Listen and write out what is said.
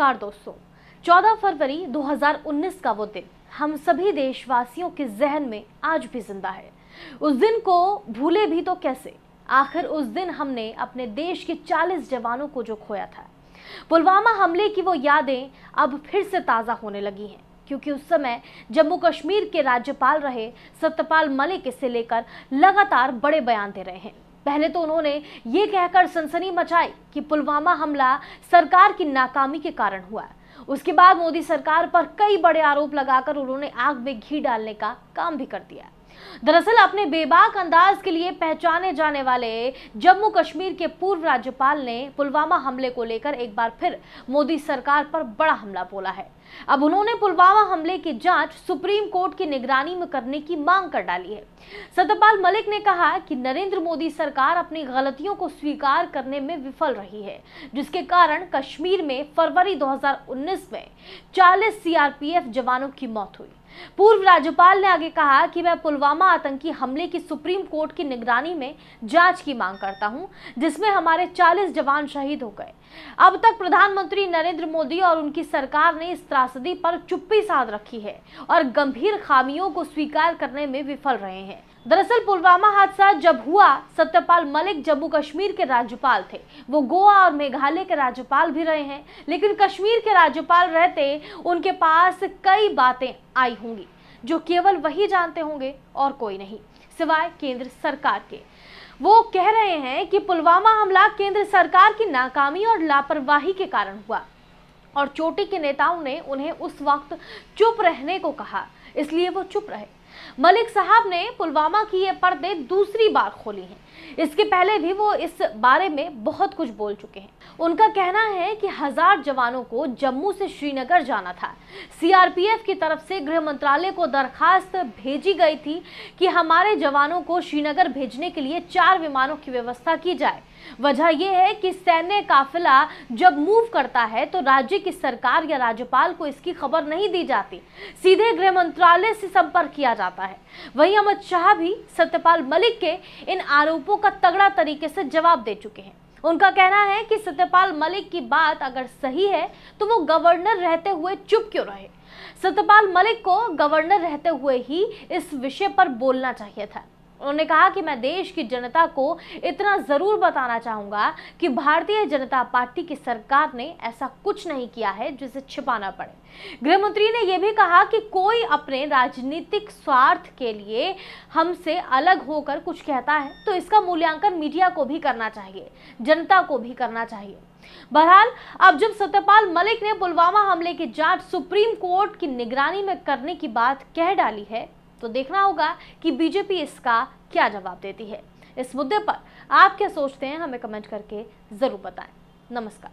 नमस्कार दोस्तों 14 फरवरी 2019 का वो दिन हम सभी देशवासियों के जहन में आज भी जिंदा है उस दिन को भूले भी तो कैसे आखिर उस दिन हमने अपने देश के 40 जवानों को जो खोया था पुलवामा हमले की वो यादें अब फिर से ताज़ा होने लगी हैं क्योंकि उस समय जम्मू कश्मीर के राज्यपाल रहे सत्यपाल मलिक इसे लेकर लगातार बड़े बयान दे रहे हैं पहले तो उन्होंने ये कहकर सनसनी मचाई कि पुलवामा हमला सरकार की नाकामी के कारण हुआ है उसके बाद मोदी सरकार पर कई बड़े आरोप लगाकर उन्होंने आग में घी डालने का काम भी कर दिया दरअसल अपने बेबाक अंदाज के लिए पहचाने जाने वाले जम्मू कश्मीर के पूर्व राज्यपाल ने पुलवामा हमले को लेकर एक बार फिर मोदी सरकार पर बड़ा हमला बोला है अब उन्होंने पुलवामा हमले की जांच सुप्रीम कोर्ट की निगरानी में करने की मांग कर डाली है सत्यपाल मलिक ने कहा कि नरेंद्र मोदी सरकार अपनी गलतियों को स्वीकार करने में विफल रही है जिसके कारण कश्मीर में फरवरी दो 2019 में 40 सीआरपीएफ जवानों की मौत हुई पूर्व राज्यपाल ने आगे कहा कि मैं पुलवामा आतंकी हमले की सुप्रीम कोर्ट की निगरानी में जांच की मांग करता हूं जिसमें हमारे 40 जवान शहीद हो गए अब तक प्रधानमंत्री नरेंद्र मोदी और उनकी सरकार ने इस त्रासदी पर चुप्पी साध रखी है और गंभीर खामियों को स्वीकार करने में विफल रहे हैं दरअसल पुलवामा हादसा जब हुआ सत्यपाल मलिक जम्मू कश्मीर के राज्यपाल थे वो गोवा और मेघालय के राज्यपाल भी रहे हैं लेकिन कश्मीर के राज्यपाल रहते उनके पास कई बातें आई होंगी जो केवल वही जानते होंगे और कोई नहीं सिवाय केंद्र सरकार के वो कह रहे हैं कि पुलवामा हमला केंद्र सरकार की नाकामी और लापरवाही के कारण हुआ और चोटी के नेताओं ने उन्हें उस वक्त चुप रहने को कहा इसलिए वो चुप रहे मलिक साहब ने पुलवामा की ये पर्दे दूसरी बार खोली हैं इसके पहले भी वो इस बारे में बहुत कुछ बोल चुके हैं उनका कहना है कि हजार जवानों को जम्मू से श्रीनगर जाना था सीआरपीएफ की तरफ से गृह मंत्रालय को दरखास्त भेजी गई थी कि हमारे जवानों को श्रीनगर भेजने के लिए चार विमानों की व्यवस्था की जाए वजह यह है कि सैन्य काफिला जब मूव करता है तो राज्य की सरकार या राज्यपाल को इसकी खबर नहीं दी जाती सीधे गृह मंत्रालय से संपर्क किया जाता है वहीं अमित शाह भी सत्यपाल मलिक के इन आरोपों का तगड़ा तरीके से जवाब दे चुके हैं उनका कहना है कि सत्यपाल मलिक की बात अगर सही है तो वो गवर्नर रहते हुए चुप क्यों रहे सत्यपाल मलिक को गवर्नर रहते हुए ही इस विषय पर बोलना चाहिए था उन्होंने कहा कि मैं देश की जनता को इतना ज़रूर बताना चाहूंगा कि भारतीय जनता पार्टी की सरकार ने ऐसा कुछ नहीं किया है जिसे छिपाना पड़े गृहमंत्री ने यह भी कहा कि कोई अपने राजनीतिक स्वार्थ के लिए हमसे अलग होकर कुछ कहता है तो इसका मूल्यांकन मीडिया को भी करना चाहिए जनता को भी करना चाहिए बहरहाल अब जब सत्यपाल मलिक ने पुलवामा हमले की जांच सुप्रीम कोर्ट की निगरानी में करने की बात कह डाली है तो देखना होगा कि बीजेपी इसका क्या जवाब देती है इस मुद्दे पर आप क्या सोचते हैं हमें कमेंट करके ज़रूर बताएं नमस्कार